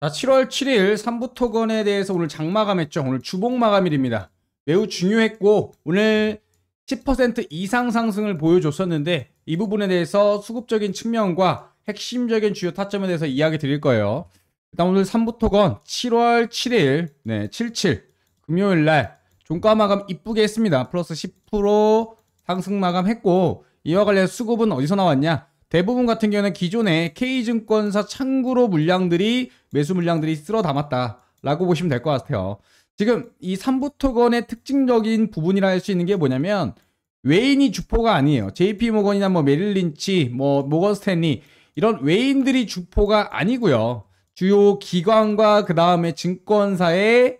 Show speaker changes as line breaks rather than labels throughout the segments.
자, 7월 7일 3부 토건에 대해서 오늘 장마감했죠. 오늘 주봉 마감일입니다. 매우 중요했고 오늘 10% 이상 상승을 보여줬었는데 이 부분에 대해서 수급적인 측면과 핵심적인 주요 타점에 대해서 이야기 드릴 거예요. 일단 오늘 3부 토건 7월 7일 네, 77 금요일 날 종가 마감 이쁘게 했습니다. 플러스 10% 상승 마감했고 이와 관련 수급은 어디서 나왔냐? 대부분 같은 경우는 기존의 K증권사 창구로 물량들이 매수 물량들이 쓸어 담았다라고 보시면 될 것 같아요. 지금 이3부토건의 특징적인 부분이라 할 수 있는 게 뭐냐면 외인이 주포가 아니에요. JP 모건이나 뭐 메릴 린치, 뭐 모건 스탠리 이런 외인들이 주포가 아니고요. 주요 기관과 그 다음에 증권사의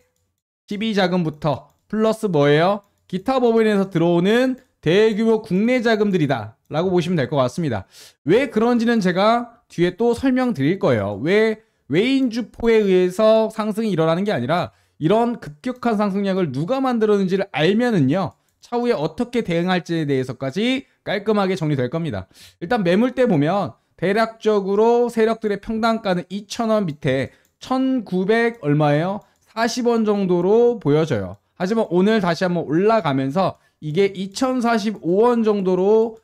TV 자금부터 플러스 뭐예요? 기타 법인에서 들어오는 대규모 국내 자금들이다 라고 보시면 될 것 같습니다. 왜 그런지는 제가 뒤에 또 설명드릴 거예요. 왜 웨인주포에 의해서 상승이 일어나는 게 아니라 이런 급격한 상승량을 누가 만들었는지를 알면은요 차후에 어떻게 대응할지에 대해서까지 깔끔하게 정리될 겁니다 일단 매물 대 보면 대략적으로 세력들의 평당가는 2,000원 밑에 1,900 얼마예요? 40원 정도로 보여져요 하지만 오늘 다시 한번 올라가면서 이게 2,045원 정도로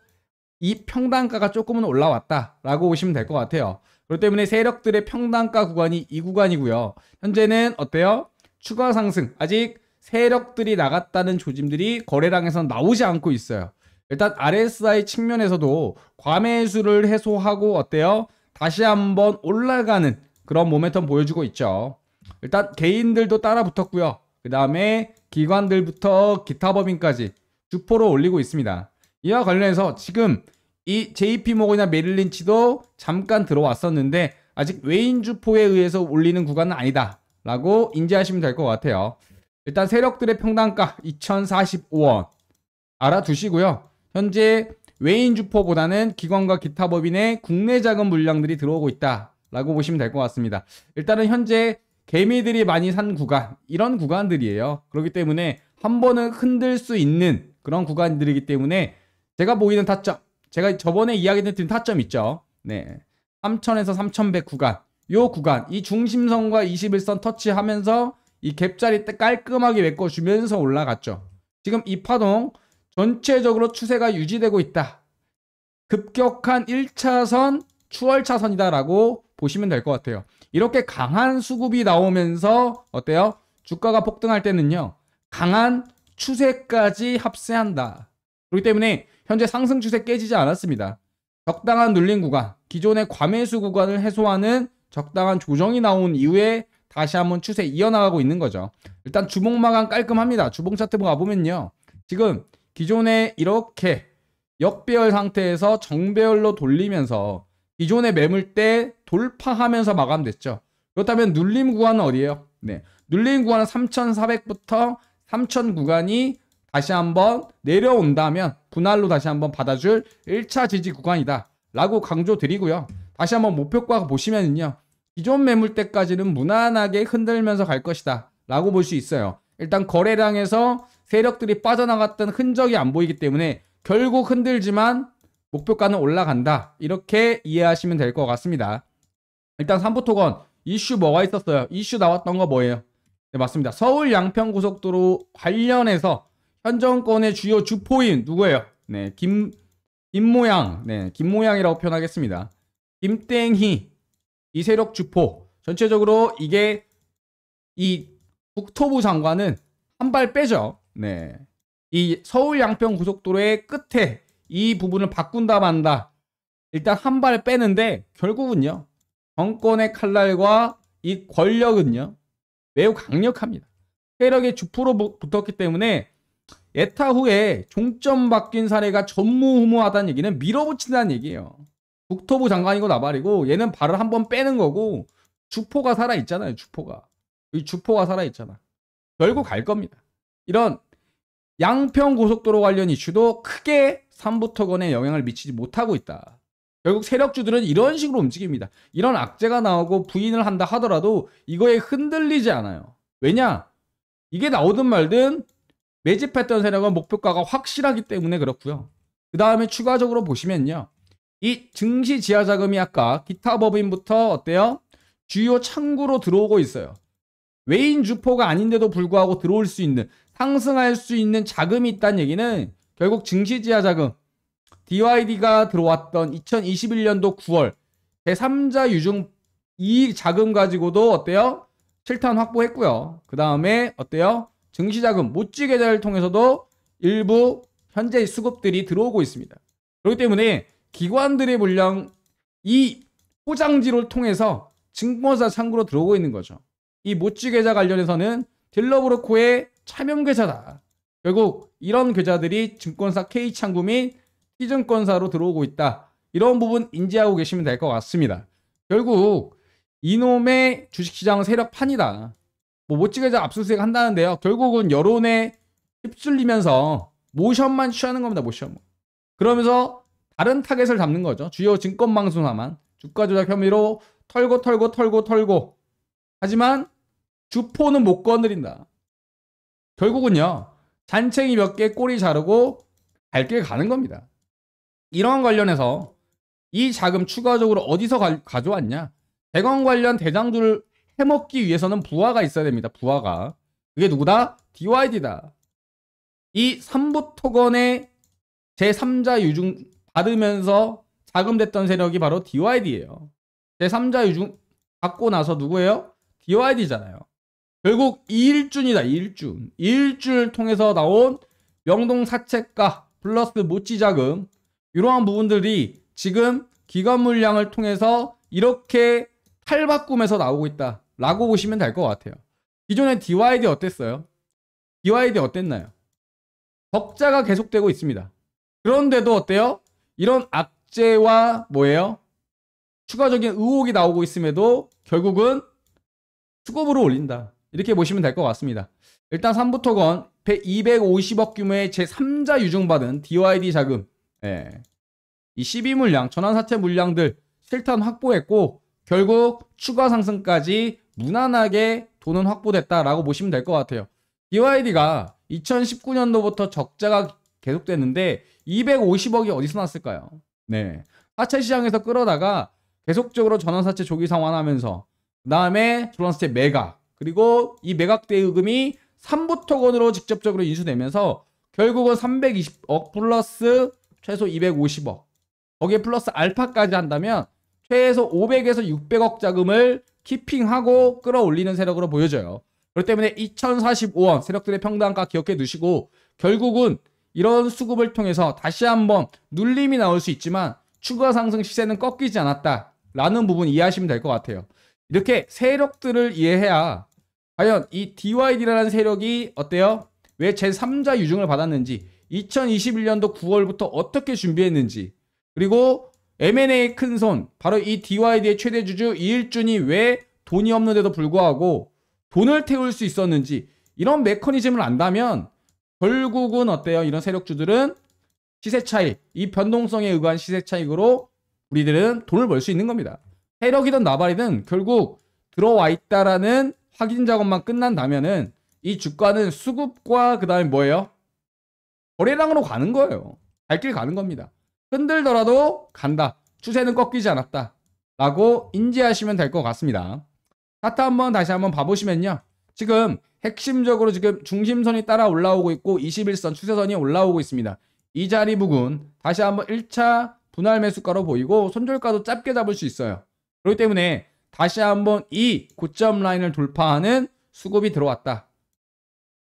이 평당가가 조금은 올라왔다 라고 보시면 될 것 같아요 그렇기 때문에 세력들의 평단가 구간이 이 구간이고요. 현재는 어때요? 추가 상승. 아직 세력들이 나갔다는 조짐들이 거래량에선 나오지 않고 있어요. 일단 RSI 측면에서도 과매수를 해소하고 어때요? 다시 한번 올라가는 그런 모멘텀 보여주고 있죠. 일단 개인들도 따라 붙었고요. 그 다음에 기관들부터 기타 법인까지 주포로 올리고 있습니다. 이와 관련해서 지금 이 JP 모건이나 메릴린치도 잠깐 들어왔었는데 아직 외인 주포에 의해서 올리는 구간은 아니다라고 인지하시면 될 것 같아요. 일단 세력들의 평단가 2,045원 알아두시고요. 현재 외인 주포보다는 기관과 기타 법인의 국내 자금 물량들이 들어오고 있다라고 보시면 될 것 같습니다. 일단은 현재 개미들이 많이 산 구간 이런 구간들이에요. 그렇기 때문에 한 번은 흔들 수 있는 그런 구간들이기 때문에 제가 보이는 타점 제가 저번에 이야기했던 타점 있죠. 네. 3 0에서3,100 구간. 요 구간. 이 중심선과 21선 터치하면서 이 갭자리 때 깔끔하게 메꿔주면서 올라갔죠. 지금 이 파동 전체적으로 추세가 유지되고 있다. 급격한 1차선 추월차선이다라고 보시면 될 것 같아요. 이렇게 강한 수급이 나오면서 어때요? 주가가 폭등할 때는요. 강한 추세까지 합세한다. 그렇기 때문에 현재 상승 추세 깨지지 않았습니다. 적당한 눌림 구간, 기존의 과매수 구간을 해소하는 적당한 조정이 나온 이후에 다시 한번 추세 이어나가고 있는 거죠. 일단 주봉 마감 깔끔합니다. 주봉 차트 가보면요. 지금 기존에 이렇게 역배열 상태에서 정배열로 돌리면서 기존에매물때 돌파하면서 마감됐죠. 그렇다면 눌림 구간은 어디예요? 네. 눌림 구간은 3,400부터 3,000 구간이 다시 한번 내려온다면 분할로 다시 한번 받아줄 1차 지지 구간이다 라고 강조드리고요. 다시 한번 목표가 보시면은요. 기존 매물대까지는 무난하게 흔들면서 갈 것이다 라고 볼 수 있어요. 일단 거래량에서 세력들이 빠져나갔던 흔적이 안 보이기 때문에 결국 흔들지만 목표가는 올라간다 이렇게 이해하시면 될 것 같습니다. 일단 삼부토건 이슈 뭐가 있었어요? 이슈 나왔던 거 뭐예요? 네 맞습니다. 서울 양평고속도로 관련해서 현 정권의 주요 주포인 누구예요? 네, 김 김모양, 네, 김모양이라고 표현하겠습니다. 김땡희 이 세력 주포. 전체적으로 이게 이 국토부 장관은 한 발 빼죠. 네, 이 서울 양평 고속도로의 끝에 이 부분을 바꾼다 만다. 일단 한 발 빼는데 결국은요. 정권의 칼날과 이 권력은요. 매우 강력합니다. 세력의 주포로 붙었기 때문에 에타 후에 종점 바뀐 사례가 전무후무하다는 얘기는 밀어붙인다는 얘기예요. 국토부 장관이고 나발이고 얘는 발을 한번 빼는 거고 주포가 살아있잖아요. 주포가. 이 주포가 살아있잖아. 결국 갈 겁니다. 이런 양평고속도로 관련 이슈도 크게 삼부터건에 영향을 미치지 못하고 있다. 결국 세력주들은 이런 식으로 움직입니다. 이런 악재가 나오고 부인을 한다 하더라도 이거에 흔들리지 않아요. 왜냐? 이게 나오든 말든 매집했던 세력은 목표가가 확실하기 때문에 그렇고요. 그 다음에 추가적으로 보시면요. 이 증시 지하 자금이 아까 기타 법인부터 어때요? 주요 창구로 들어오고 있어요. 외인 주포가 아닌데도 불구하고 들어올 수 있는 상승할 수 있는 자금이 있다는 얘기는 결국 증시 지하 자금 DYD가 들어왔던 2021년도 9월 제3자 유증 이 자금 가지고도 어때요? 7탄 확보했고요. 그 다음에 어때요? 증시자금 못지 계좌를 통해서도 일부 현재 수급들이 들어오고 있습니다. 그렇기 때문에 기관들의 물량 이 포장지를 통해서 증권사 창구로 들어오고 있는 거죠. 이 못지 계좌 관련해서는 딜러브로코의 차명 계좌다. 결국 이런 계좌들이 증권사 K 창구 및 T증권사로 들어오고 있다. 이런 부분 인지하고 계시면 될 것 같습니다. 결국 이놈의 주식시장 세력판이다. 뭐못 찍어서 압수수색 한다는데요. 결국은 여론에 휩쓸리면서 모션만 취하는 겁니다. 모션. 그러면서 다른 타겟을 잡는 거죠. 주요 증권망수화만 주가 조작 혐의로 털고 털고 털고 털고 하지만 주포는 못건드린다 결국은요. 잔챙이 몇 개 꼬리 자르고 밝게 가는 겁니다. 이런 관련해서 이 자금 추가적으로 어디서 가, 져왔냐 대검 관련 대장주를 해먹기 위해서는 부하가 있어야 됩니다. 부하가. 그게 누구다? DYD다. 이 3부 토건의 제3자 유중 받으면서 자금됐던 세력이 바로 DYD예요. 제3자 유중 받고 나서 누구예요? DYD잖아요. 결국 이일준이다. 이일준. 이일준을 통해서 나온 명동 사채가 플러스 모찌 자금 이러한 부분들이 지금 기관 물량을 통해서 이렇게 탈바꿈에서 나오고 있다. 라고 보시면 될 것 같아요. 기존의 DYD 어땠어요? DYD 어땠나요? 적자가 계속되고 있습니다. 그런데도 어때요? 이런 악재와 뭐예요? 추가적인 의혹이 나오고 있음에도 결국은 수급으로 올린다. 이렇게 보시면 될 것 같습니다. 일단 3부터건 250억 규모의 제3자 유증받은 DYD 자금 예. 이 12물량, 전환사채 물량들 실탄 확보했고 결국 추가 상승까지 무난하게 돈은 확보됐다라고 보시면 될 것 같아요. BYD가 2019년도부터 적자가 계속됐는데 250억이 어디서 났을까요? 네. 하체 시장에서 끌어다가 계속적으로 전원사채 조기 상환하면서 그다음에 조란사채 매각 그리고 이 매각 대의금이 3부토건으로 직접적으로 인수되면서 결국은 320억 플러스 최소 250억 거기에 플러스 알파까지 한다면 해에 500에서 600억 자금을 키핑하고 끌어올리는 세력으로 보여져요. 그렇기 때문에 2045원 세력들의 평당가 기억해 두시고 결국은 이런 수급을 통해서 다시 한번 눌림이 나올 수 있지만 추가 상승 시세는 꺾이지 않았다라는 부분 이해하시면 될 것 같아요. 이렇게 세력들을 이해해야 과연 이 DYD라는 세력이 어때요? 왜 제3자 유증을 받았는지 2021년도 9월부터 어떻게 준비했는지 그리고 M&A 큰 손, 바로 이 DYD의 최대 주주 이일준이 왜 돈이 없는데도 불구하고 돈을 태울 수 있었는지 이런 메커니즘을 안다면 결국은 어때요? 이런 세력주들은 시세 차익, 이 변동성에 의한 시세 차익으로 우리들은 돈을 벌 수 있는 겁니다. 세력이든 나발이든 결국 들어와 있다라는 확인 작업만 끝난다면은 이 주가는 수급과 그 다음에 뭐예요? 거래량으로 가는 거예요. 갈 길 가는 겁니다. 흔들더라도 간다. 추세는 꺾이지 않았다. 라고 인지하시면 될 것 같습니다. 차트 한번 다시 한번 봐보시면요. 지금 핵심적으로 지금 중심선이 따라 올라오고 있고 21선 추세선이 올라오고 있습니다. 이 자리 부근 다시 한번 1차 분할 매수가로 보이고 손절가도 짧게 잡을 수 있어요. 그렇기 때문에 다시 한번 이 고점 라인을 돌파하는 수급이 들어왔다.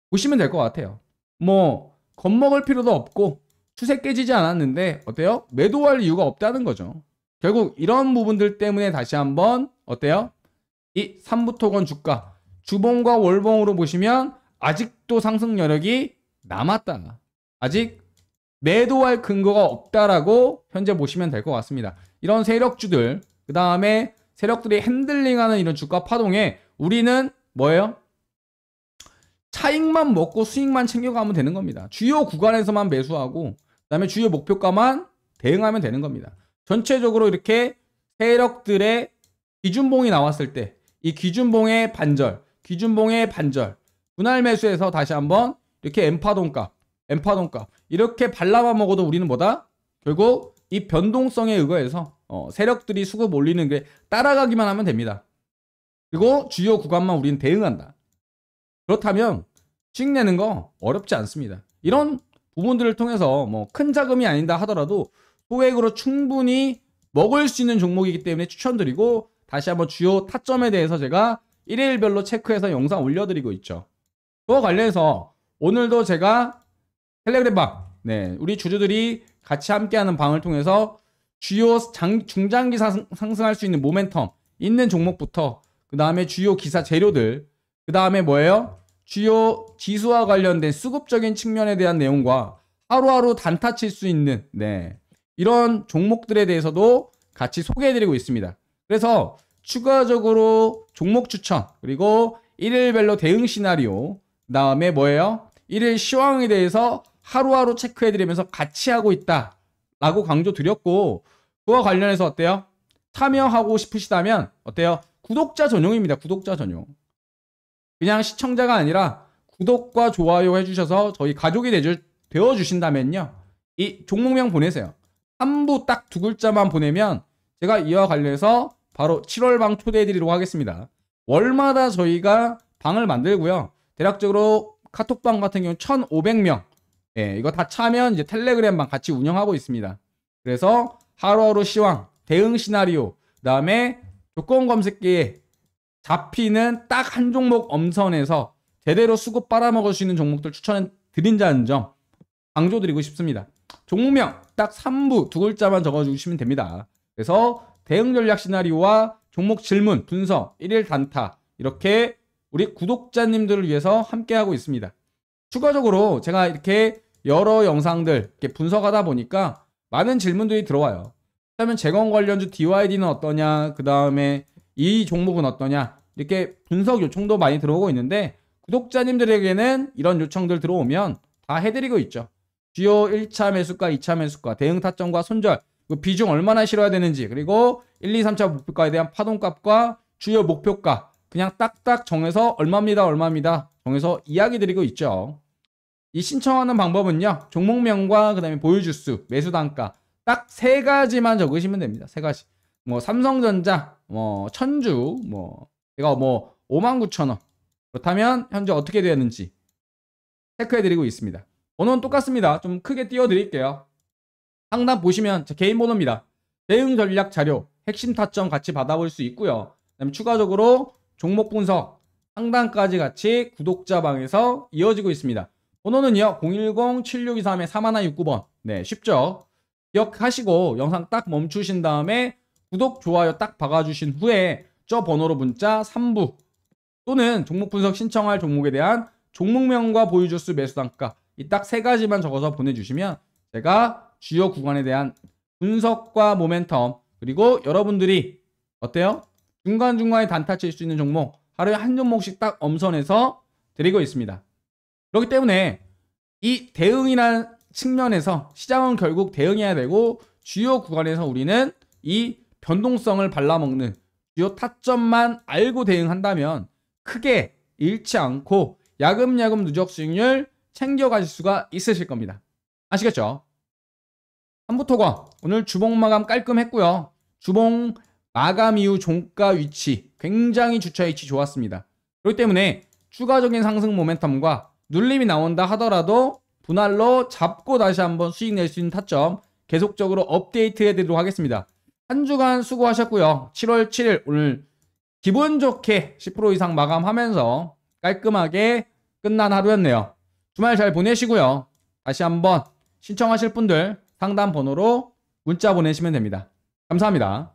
보시면 될 것 같아요. 뭐 겁먹을 필요도 없고 추세 깨지지 않았는데 어때요? 매도할 이유가 없다는 거죠. 결국 이런 부분들 때문에 다시 한번 어때요? 이3부토건 주가 주봉과 월봉으로 보시면 아직도 상승 여력이 남았다. 아직 매도할 근거가 없다라고 현재 보시면 될 것 같습니다. 이런 세력주들 그 다음에 세력들이 핸들링하는 이런 주가 파동에 우리는 뭐예요? 차익만 먹고 수익만 챙겨가면 되는 겁니다. 주요 구간에서만 매수하고 그다음에 주요 목표가만 대응하면 되는 겁니다. 전체적으로 이렇게 세력들의 기준봉이 나왔을 때 이 기준봉의 반절, 기준봉의 반절, 분할 매수에서 다시 한번 이렇게 엠파동값엠파동값 이렇게 발라만 먹어도 우리는 뭐다? 결국 이 변동성에 의거해서 어, 세력들이 수급 올리는게 따라가기만 하면 됩니다. 그리고 주요 구간만 우리는 대응한다. 그렇다면 수 내는 거 어렵지 않습니다. 이런 부분들을 통해서 뭐 큰 자금이 아니다 하더라도 소액으로 충분히 먹을 수 있는 종목이기 때문에 추천드리고 다시 한번 주요 타점에 대해서 제가 일일별로 체크해서 영상 올려드리고 있죠. 그와 관련해서 오늘도 제가 텔레그램 방, 네, 우리 주주들이 같이 함께하는 방을 통해서 주요 장, 중장기 상승할 수 있는 모멘텀 있는 종목부터 그 다음에 주요 기사 재료들 그 다음에 뭐예요? 주요 지수와 관련된 수급적인 측면에 대한 내용과 하루하루 단타 칠 수 있는 네, 이런 종목들에 대해서도 같이 소개해드리고 있습니다. 그래서 추가적으로 종목 추천 그리고 일일별로 대응 시나리오 다음에 뭐예요? 일일 시황에 대해서 하루하루 체크해드리면서 같이 하고 있다 라고 강조 드렸고 그와 관련해서 어때요? 참여하고 싶으시다면 어때요? 구독자 전용입니다. 구독자 전용. 그냥 시청자가 아니라 구독과 좋아요 해주셔서 저희 가족이 되어 주신다면요. 이 종목명 보내세요. 한부 딱 두 글자만 보내면 제가 이와 관련해서 바로 7월 방초대해드리도록 하겠습니다. 월마다 저희가 방을 만들고요. 대략적으로 카톡방 같은 경우는 1,500명. 예, 이거 다 차면 이제 텔레그램방 같이 운영하고 있습니다. 그래서 하루하루 시황, 대응 시나리오, 그 다음에 조건 검색기에 잡히는 딱 한 종목 엄선해서 제대로 수급 빨아먹을 수 있는 종목들 추천해 드린다는 점 강조드리고 싶습니다. 종목명 딱 3부 두 글자만 적어주시면 됩니다. 그래서 대응 전략 시나리오와 종목 질문, 분석, 1일 단타 이렇게 우리 구독자님들을 위해서 함께하고 있습니다. 추가적으로 제가 이렇게 여러 영상들 이렇게 분석하다 보니까 많은 질문들이 들어와요. 그러면 재건 관련주 DYD는 어떠냐? 그 다음에 이 종목은 어떠냐 이렇게 분석 요청도 많이 들어오고 있는데 구독자님들에게는 이런 요청들 들어오면 다 해드리고 있죠. 주요 1차 매수가, 2차 매수가, 대응 타점과 손절, 그 비중 얼마나 실어야 되는지, 그리고 1, 2, 3차 목표가에 대한 파동값과 주요 목표가 그냥 딱딱 정해서 얼마입니다, 얼마입니다 정해서 이야기 드리고 있죠. 이 신청하는 방법은요. 종목명과 그다음에 보유주수, 매수 단가 딱 세 가지만 적으시면 됩니다. 세 가지. 뭐 삼성전자, 뭐 천주, 뭐 제가 뭐 59,000원 그렇다면 현재 어떻게 되었는지 체크해드리고 있습니다. 번호는 똑같습니다. 좀 크게 띄워드릴게요. 상단 보시면 제 개인 번호입니다. 대응 전략 자료, 핵심 타점 같이 받아볼 수 있고요. 그다음에 추가적으로 종목 분석, 상단까지 같이 구독자 방에서 이어지고 있습니다. 번호는요. 010-7623-4169번. 네, 쉽죠? 기억하시고 영상 딱 멈추신 다음에 구독, 좋아요 딱 박아주신 후에 저 번호로 문자 3부 또는 종목 분석 신청할 종목에 대한 종목명과 보유주수 매수 단가 이 딱 세 가지만 적어서 보내주시면 제가 주요 구간에 대한 분석과 모멘텀 그리고 여러분들이 어때요? 중간중간에 단타 칠 수 있는 종목 하루에 한 종목씩 딱 엄선해서 드리고 있습니다. 그렇기 때문에 이 대응이란 측면에서 시장은 결국 대응해야 되고 주요 구간에서 우리는 이 변동성을 발라먹는 주요 타점만 알고 대응한다면 크게 잃지 않고 야금야금 누적 수익률 챙겨가실 수가 있으실 겁니다. 아시겠죠? 한부터건 오늘 주봉 마감 깔끔했고요. 주봉 마감 이후 종가 위치 굉장히 주차 위치 좋았습니다. 그렇기 때문에 추가적인 상승 모멘텀과 눌림이 나온다 하더라도 분할로 잡고 다시 한번 수익 낼 수 있는 타점 계속적으로 업데이트 해드리도록 하겠습니다. 한 주간 수고하셨고요. 7월 7일 오늘 기분 좋게 10% 이상 마감하면서 깔끔하게 끝난 하루였네요. 주말 잘 보내시고요. 다시 한번 신청하실 분들 상담 번호로 문자 보내시면 됩니다. 감사합니다.